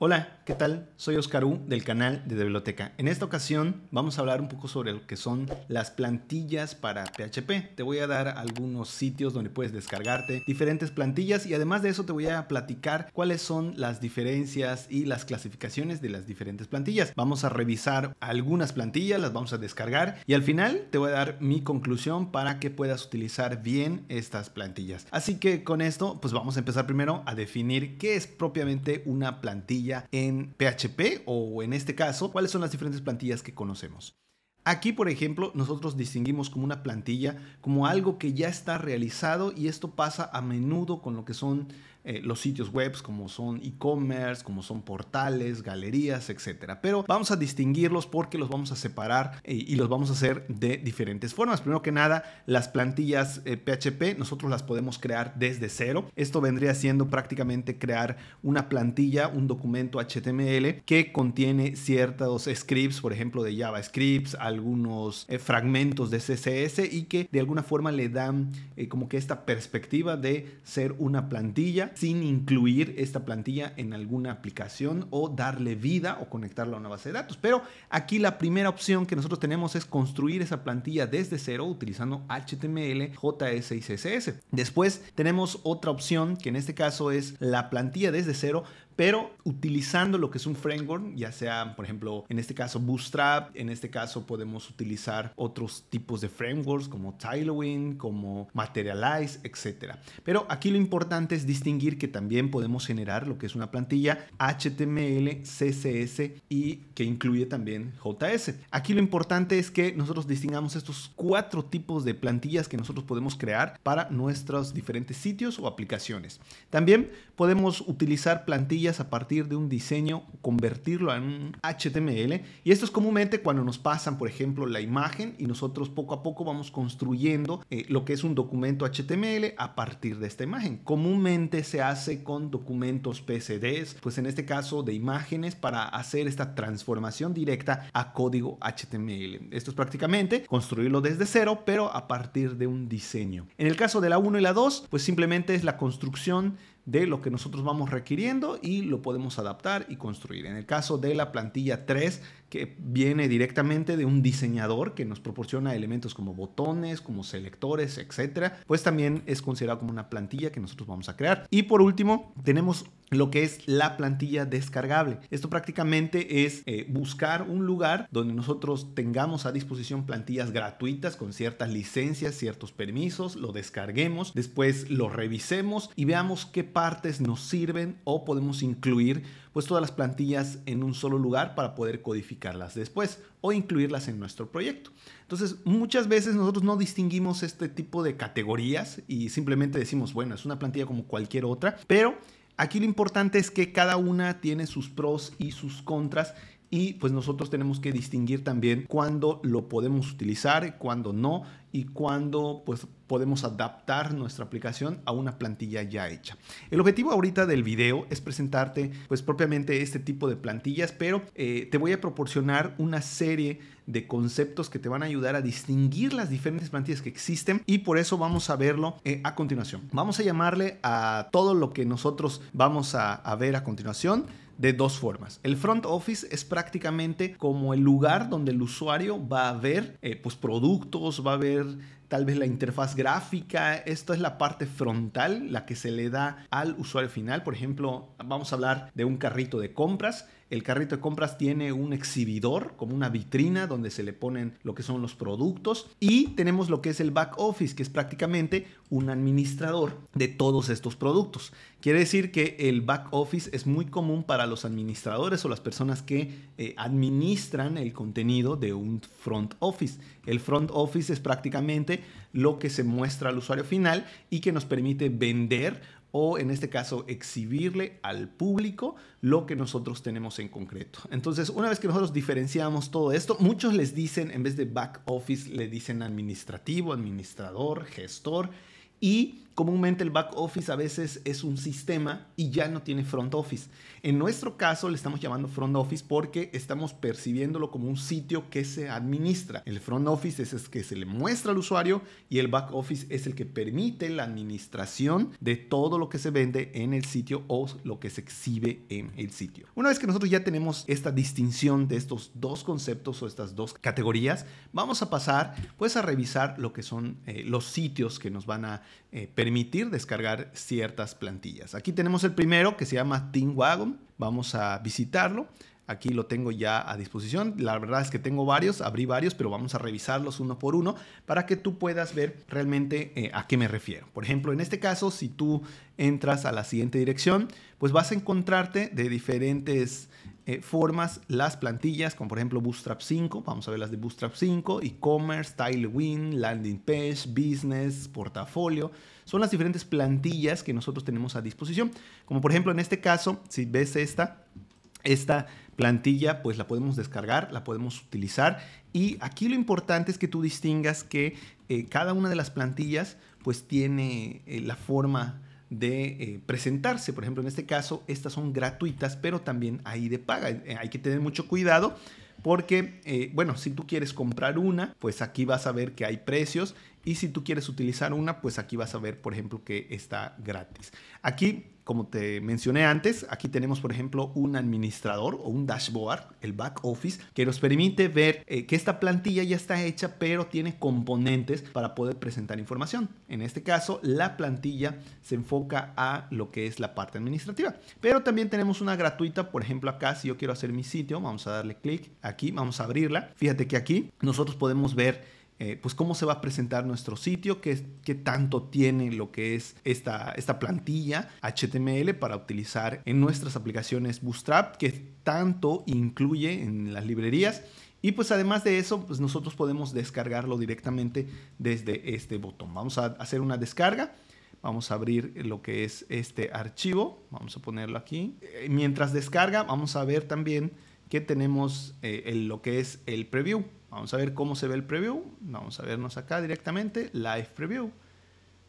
Hola, ¿qué tal? Soy Oscar U del canal de, de Biblioteca. En esta ocasión vamos a hablar un poco sobre lo que son las plantillas para PHP. Te voy a dar algunos sitios donde puedes descargarte diferentes plantillas y además de eso te voy a platicar cuáles son las diferencias y las clasificaciones de las diferentes plantillas. Vamos a revisar algunas plantillas, las vamos a descargar y al final te voy a dar mi conclusión para que puedas utilizar bien estas plantillas. Así que con esto pues vamos a empezar primero a definir qué es propiamente una plantilla en PHP o en este caso, cuáles son las diferentes plantillas que conocemos. Aquí, por ejemplo, nosotros distinguimos como una plantilla, como algo que ya está realizado y esto pasa a menudo con lo que son eh, los sitios web como son e-commerce, como son portales, galerías, etcétera. Pero vamos a distinguirlos porque los vamos a separar eh, y los vamos a hacer de diferentes formas. Primero que nada, las plantillas PHP eh, nosotros las podemos crear desde cero. Esto vendría siendo prácticamente crear una plantilla, un documento HTML que contiene ciertos scripts, por ejemplo, de JavaScript, algunos fragmentos de CSS y que de alguna forma le dan como que esta perspectiva de ser una plantilla sin incluir esta plantilla en alguna aplicación o darle vida o conectarla a una base de datos. Pero aquí la primera opción que nosotros tenemos es construir esa plantilla desde cero utilizando HTML, JS y CSS. Después tenemos otra opción que en este caso es la plantilla desde cero, pero utilizando lo que es un framework, ya sea, por ejemplo, en este caso Bootstrap, en este caso podemos utilizar otros tipos de frameworks como Tailwind, como Materialize, etc. Pero aquí lo importante es distinguir que también podemos generar lo que es una plantilla HTML, CSS y que incluye también JS. Aquí lo importante es que nosotros distingamos estos cuatro tipos de plantillas que nosotros podemos crear para nuestros diferentes sitios o aplicaciones. También podemos utilizar plantillas a partir de un diseño, convertirlo en un HTML. Y esto es comúnmente cuando nos pasan, por ejemplo, la imagen y nosotros poco a poco vamos construyendo eh, lo que es un documento HTML a partir de esta imagen. Comúnmente se hace con documentos PCDs, pues en este caso de imágenes para hacer esta transformación directa a código HTML. Esto es prácticamente construirlo desde cero, pero a partir de un diseño. En el caso de la 1 y la 2, pues simplemente es la construcción de lo que nosotros vamos requiriendo y lo podemos adaptar y construir. En el caso de la plantilla 3, que viene directamente de un diseñador que nos proporciona elementos como botones, como selectores, etcétera, pues también es considerado como una plantilla que nosotros vamos a crear. Y por último, tenemos lo que es la plantilla descargable. Esto prácticamente es eh, buscar un lugar donde nosotros tengamos a disposición plantillas gratuitas con ciertas licencias, ciertos permisos, lo descarguemos, después lo revisemos y veamos qué partes nos sirven o podemos incluir pues todas las plantillas en un solo lugar para poder codificarlas después o incluirlas en nuestro proyecto. Entonces, muchas veces nosotros no distinguimos este tipo de categorías y simplemente decimos, bueno, es una plantilla como cualquier otra, pero Aquí lo importante es que cada una tiene sus pros y sus contras y pues nosotros tenemos que distinguir también cuándo lo podemos utilizar, cuándo no y cuándo pues podemos adaptar nuestra aplicación a una plantilla ya hecha. El objetivo ahorita del video es presentarte pues propiamente este tipo de plantillas, pero eh, te voy a proporcionar una serie de conceptos que te van a ayudar a distinguir las diferentes plantillas que existen y por eso vamos a verlo eh, a continuación. Vamos a llamarle a todo lo que nosotros vamos a ver a continuación de dos formas. El front office es prácticamente como el lugar donde el usuario va a ver eh, pues productos, va a ver tal vez la interfaz gráfica. Esto es la parte frontal, la que se le da al usuario final. Por ejemplo, vamos a hablar de un carrito de compras. El carrito de compras tiene un exhibidor, como una vitrina donde se le ponen lo que son los productos. Y tenemos lo que es el back office, que es prácticamente un administrador de todos estos productos. Quiere decir que el back office es muy común para los administradores o las personas que eh, administran el contenido de un front office. El front office es prácticamente lo que se muestra al usuario final y que nos permite vender o en este caso exhibirle al público lo que nosotros tenemos en concreto. Entonces, una vez que nosotros diferenciamos todo esto, muchos les dicen, en vez de back office, le dicen administrativo, administrador, gestor y Comúnmente el back office a veces es un sistema y ya no tiene front office. En nuestro caso le estamos llamando front office porque estamos percibiéndolo como un sitio que se administra. El front office es el que se le muestra al usuario y el back office es el que permite la administración de todo lo que se vende en el sitio o lo que se exhibe en el sitio. Una vez que nosotros ya tenemos esta distinción de estos dos conceptos o estas dos categorías, vamos a pasar pues a revisar lo que son eh, los sitios que nos van a eh, permitir permitir descargar ciertas plantillas. Aquí tenemos el primero que se llama Team Wagon. Vamos a visitarlo. Aquí lo tengo ya a disposición. La verdad es que tengo varios, abrí varios, pero vamos a revisarlos uno por uno para que tú puedas ver realmente eh, a qué me refiero. Por ejemplo, en este caso, si tú entras a la siguiente dirección, pues vas a encontrarte de diferentes eh, formas las plantillas, como por ejemplo Bootstrap 5, vamos a ver las de Bootstrap 5, e-commerce, Tailwind, landing page, business, portafolio. Son las diferentes plantillas que nosotros tenemos a disposición. Como por ejemplo en este caso, si ves esta, esta plantilla pues la podemos descargar, la podemos utilizar y aquí lo importante es que tú distingas que eh, cada una de las plantillas pues tiene eh, la forma de eh, presentarse. Por ejemplo, en este caso, estas son gratuitas, pero también hay de paga. Eh, hay que tener mucho cuidado porque, eh, bueno, si tú quieres comprar una, pues aquí vas a ver que hay precios y si tú quieres utilizar una, pues aquí vas a ver, por ejemplo, que está gratis. Aquí, como te mencioné antes, aquí tenemos, por ejemplo, un administrador o un dashboard, el back office, que nos permite ver eh, que esta plantilla ya está hecha, pero tiene componentes para poder presentar información. En este caso, la plantilla se enfoca a lo que es la parte administrativa. Pero también tenemos una gratuita, por ejemplo, acá, si yo quiero hacer mi sitio, vamos a darle clic aquí, vamos a abrirla. Fíjate que aquí nosotros podemos ver eh, pues cómo se va a presentar nuestro sitio, qué, tanto tiene lo que es esta, esta plantilla HTML para utilizar en nuestras aplicaciones Bootstrap, qué tanto incluye en las librerías. Y pues además de eso, pues nosotros podemos descargarlo directamente desde este botón. Vamos a hacer una descarga. Vamos a abrir lo que es este archivo. Vamos a ponerlo aquí. Mientras descarga, vamos a ver también que tenemos eh, lo que es el preview. Vamos a ver cómo se ve el preview. Vamos a vernos acá directamente, Live Preview.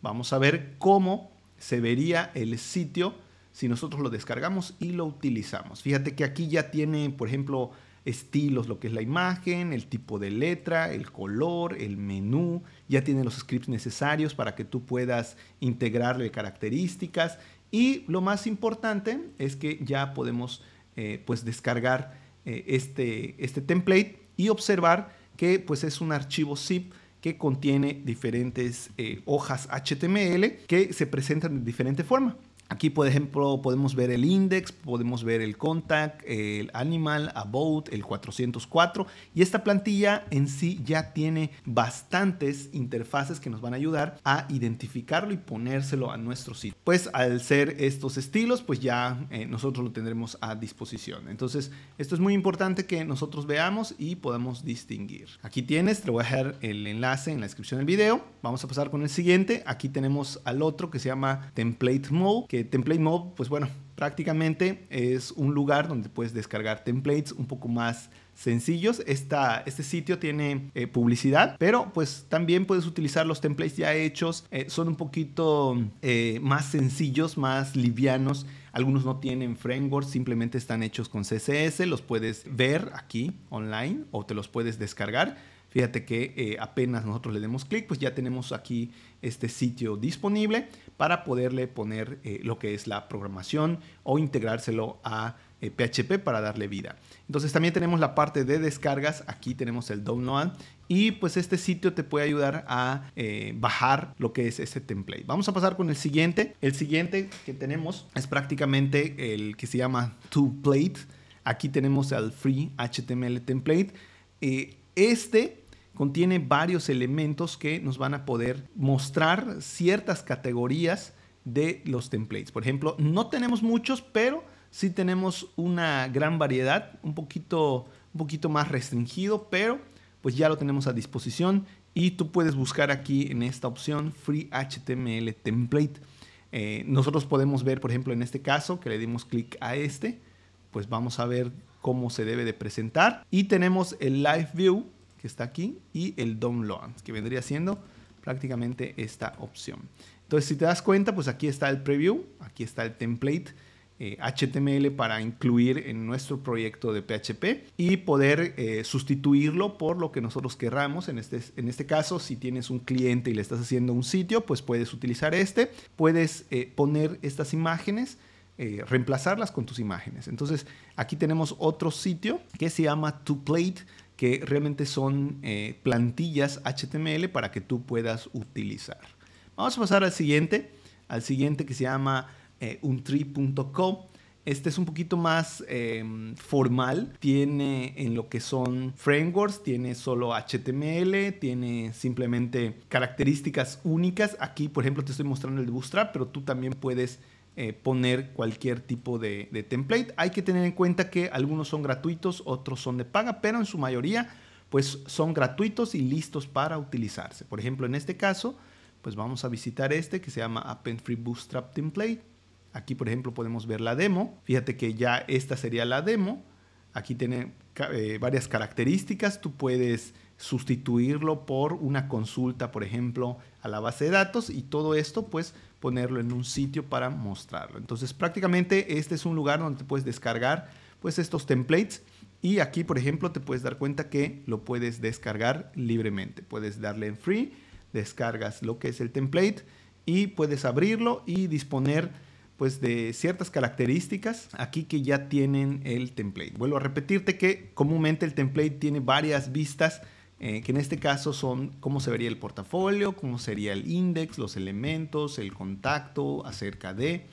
Vamos a ver cómo se vería el sitio si nosotros lo descargamos y lo utilizamos. Fíjate que aquí ya tiene, por ejemplo, estilos, lo que es la imagen, el tipo de letra, el color, el menú, ya tiene los scripts necesarios para que tú puedas integrarle características y lo más importante es que ya podemos eh, pues descargar eh, este, este template y observar que pues es un archivo zip que contiene diferentes eh, hojas HTML que se presentan de diferente forma. Aquí, por ejemplo, podemos ver el index, podemos ver el contact, el animal, about, el 404. Y esta plantilla en sí ya tiene bastantes interfaces que nos van a ayudar a identificarlo y ponérselo a nuestro sitio. Pues al ser estos estilos, pues ya eh, nosotros lo tendremos a disposición. Entonces, esto es muy importante que nosotros veamos y podamos distinguir. Aquí tienes, te voy a dejar el enlace en la descripción del video. Vamos a pasar con el siguiente. Aquí tenemos al otro que se llama template mode, Template Mob, pues bueno, prácticamente es un lugar donde puedes descargar templates un poco más sencillos. este sitio tiene eh, publicidad, pero pues también puedes utilizar los templates ya hechos. Eh, son un poquito eh, más sencillos, más livianos. Algunos no tienen framework, simplemente están hechos con CSS. Los puedes ver aquí online o te los puedes descargar Fíjate que eh, apenas nosotros le demos clic, pues ya tenemos aquí este sitio disponible para poderle poner eh, lo que es la programación o integrárselo a PHP eh, para darle vida. Entonces también tenemos la parte de descargas, aquí tenemos el download y pues este sitio te puede ayudar a bajar lo que es ese template. Vamos a pasar con el siguiente. El siguiente que tenemos es prácticamente el que se llama Two plate. Aquí tenemos el free HTML template. este contiene varios elementos que nos van a poder mostrar ciertas categorías de los templates. Por ejemplo, no tenemos muchos, pero sí tenemos una gran variedad, un poquito, un poquito más restringido, pero pues ya lo tenemos a disposición y tú puedes buscar aquí en esta opción Free HTML Template. Eh, nosotros podemos ver, por ejemplo, en este caso que le dimos clic a este, pues vamos a ver cómo se debe de presentar y tenemos el Live View que está aquí y el download, que vendría siendo prácticamente esta opción. Entonces, si te das cuenta, pues aquí está el preview, aquí está el template HTML eh, para incluir en nuestro proyecto de PHP y poder eh, sustituirlo por lo que nosotros querramos. En este, en este caso, si tienes un cliente y le estás haciendo un sitio, pues puedes utilizar este, puedes eh, poner estas imágenes. reemplazarlas con tus imágenes. Entonces, aquí tenemos otro sitio que se llama toplate que realmente son eh, plantillas HTML para que tú puedas utilizar. Vamos a pasar al siguiente, al siguiente que se llama eh, untree.com. Este es un poquito más em, formal. Tiene en lo que son frameworks, tiene solo HTML, tiene simplemente características únicas. Aquí, por ejemplo, te estoy mostrando el de Bootstrap, pero tú también puedes eh, poner cualquier tipo de, template. Hay que tener en cuenta que algunos son gratuitos, otros son de paga, pero en su mayoría pues son gratuitos y listos para utilizarse. Por ejemplo, en este caso, pues vamos a visitar este que se llama Append Free Bootstrap Template. Aquí, por ejemplo, podemos ver la demo. Fíjate que ya esta sería la demo. Aquí tiene eh, varias características. Tú puedes sustituirlo por una consulta, por ejemplo, a la base de datos y todo esto pues ponerlo en un sitio para mostrarlo. Entonces prácticamente este es un lugar donde puedes descargar pues estos templates y aquí por ejemplo te puedes dar cuenta que lo puedes descargar libremente. Puedes darle en free, descargas lo que es el template y puedes abrirlo y disponer pues de ciertas características aquí que ya tienen el template. Vuelvo a repetirte que comúnmente el template tiene varias vistas eh, que en este caso son cómo se vería el portafolio, cómo sería el index, los elementos, el contacto acerca de.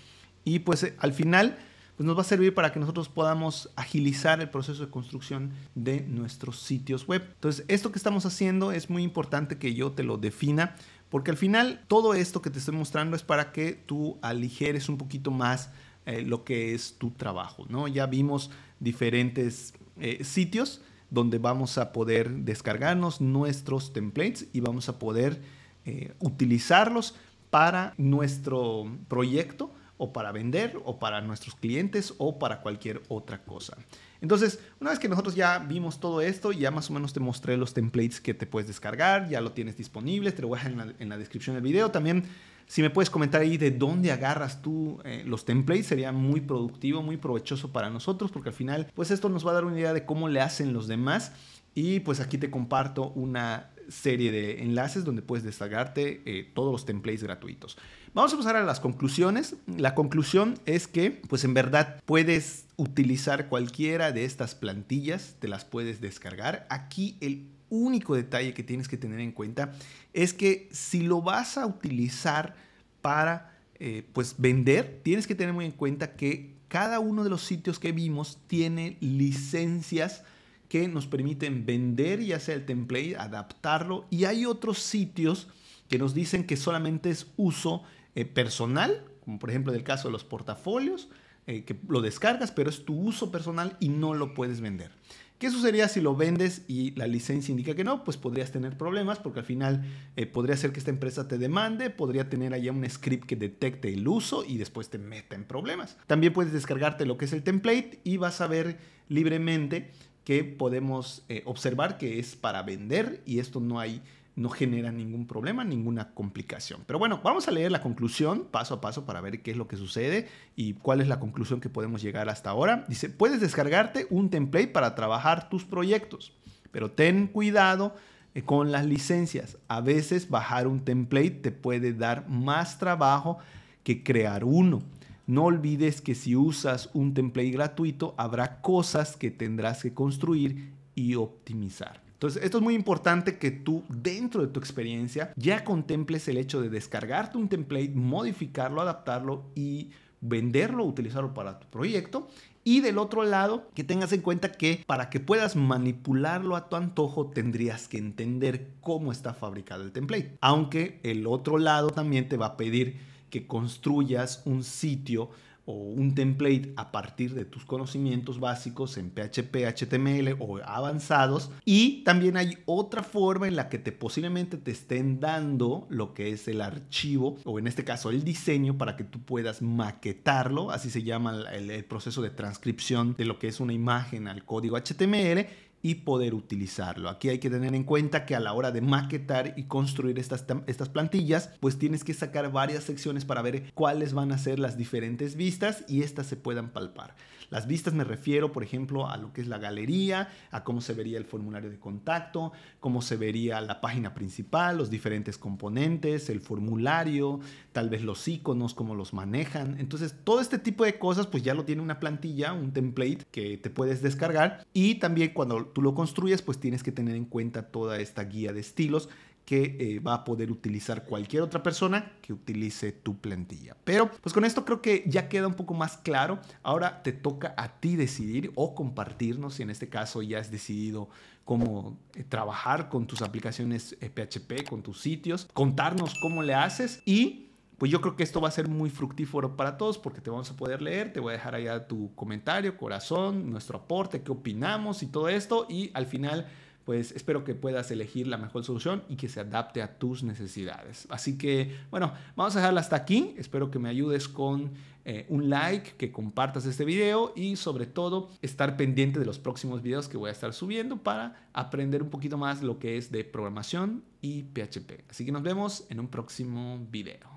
Y pues eh, al final pues, nos va a servir para que nosotros podamos agilizar el proceso de construcción de nuestros sitios web. Entonces, esto que estamos haciendo es muy importante que yo te lo defina, porque al final todo esto que te estoy mostrando es para que tú aligeres un poquito más eh, lo que es tu trabajo, Ya vimos diferentes sitios donde vamos a poder descargarnos nuestros templates y vamos a poder eh, utilizarlos para nuestro proyecto o para vender o para nuestros clientes o para cualquier otra cosa. Entonces, una vez que nosotros ya vimos todo esto, ya más o menos te mostré los templates que te puedes descargar, ya lo tienes disponible, te lo voy a dejar en la descripción del video. También si me puedes comentar ahí de dónde agarras tú eh, los templates, sería muy productivo, muy provechoso para nosotros, porque al final, pues esto nos va a dar una idea de cómo le hacen los demás. Y pues aquí te comparto una serie de enlaces donde puedes descargarte eh, todos los templates gratuitos. Vamos a pasar a las conclusiones. La conclusión es que, pues en verdad, puedes utilizar cualquiera de estas plantillas, te las puedes descargar. Aquí el único detalle que tienes que tener en cuenta es que si lo vas a utilizar para eh, pues vender, tienes que tener muy en cuenta que cada uno de los sitios que vimos tiene licencias que nos permiten vender ya sea el template, adaptarlo y hay otros sitios que nos dicen que solamente es uso eh, personal, como por ejemplo en el caso de los portafolios, eh, que lo descargas pero es tu uso personal y no lo puedes vender. ¿Qué sucedería si lo vendes y la licencia indica que no? Pues podrías tener problemas porque al final eh, podría ser que esta empresa te demande, podría tener allá un script que detecte el uso y después te meta en problemas. También puedes descargarte lo que es el template y vas a ver libremente que podemos eh, observar que es para vender y esto no hay no genera ningún problema, ninguna complicación. Pero bueno, vamos a leer la conclusión paso a paso para ver qué es lo que sucede y cuál es la conclusión que podemos llegar hasta ahora. Dice, puedes descargarte un template para trabajar tus proyectos, pero ten cuidado eh, con las licencias. A veces bajar un template te puede dar más trabajo que crear uno. No olvides que si usas un template gratuito, habrá cosas que tendrás que construir y optimizar. Entonces, esto es muy importante que tú dentro de tu experiencia ya contemples el hecho de descargarte un template, modificarlo, adaptarlo y venderlo, utilizarlo para tu proyecto. Y del otro lado, que tengas en cuenta que para que puedas manipularlo a tu antojo, tendrías que entender cómo está fabricado el template. Aunque el otro lado también te va a pedir que construyas un sitio o un template a partir de tus conocimientos básicos en PHP, HTML o avanzados. Y también hay otra forma en la que te posiblemente te estén dando lo que es el archivo o en este caso el diseño para que tú puedas maquetarlo. Así se llama el, el proceso de transcripción de lo que es una imagen al código HTML y poder utilizarlo. Aquí hay que tener en cuenta que a la hora de maquetar y construir estas, estas plantillas, pues tienes que sacar varias secciones para ver cuáles van a ser las diferentes vistas y estas se puedan palpar. Las vistas me refiero, por ejemplo, a lo que es la galería, a cómo se vería el formulario de contacto, cómo se vería la página principal, los diferentes componentes, el formulario, tal vez los iconos, cómo los manejan. Entonces, todo este tipo de cosas, pues ya lo tiene una plantilla, un template que te puedes descargar. Y también cuando tú lo construyes, pues tienes que tener en cuenta toda esta guía de estilos que eh, va a poder utilizar cualquier otra persona que utilice tu plantilla. Pero pues con esto creo que ya queda un poco más claro. Ahora te toca a ti decidir o compartirnos si en este caso ya has decidido cómo eh, trabajar con tus aplicaciones PHP, eh, con tus sitios, contarnos cómo le haces y pues yo creo que esto va a ser muy fructífero para todos porque te vamos a poder leer, te voy a dejar allá tu comentario, corazón, nuestro aporte, qué opinamos y todo esto y al final pues espero que puedas elegir la mejor solución y que se adapte a tus necesidades. Así que, bueno, vamos a dejarla hasta aquí. Espero que me ayudes con eh, un like, que compartas este video y sobre todo estar pendiente de los próximos videos que voy a estar subiendo para aprender un poquito más lo que es de programación y PHP. Así que nos vemos en un próximo video.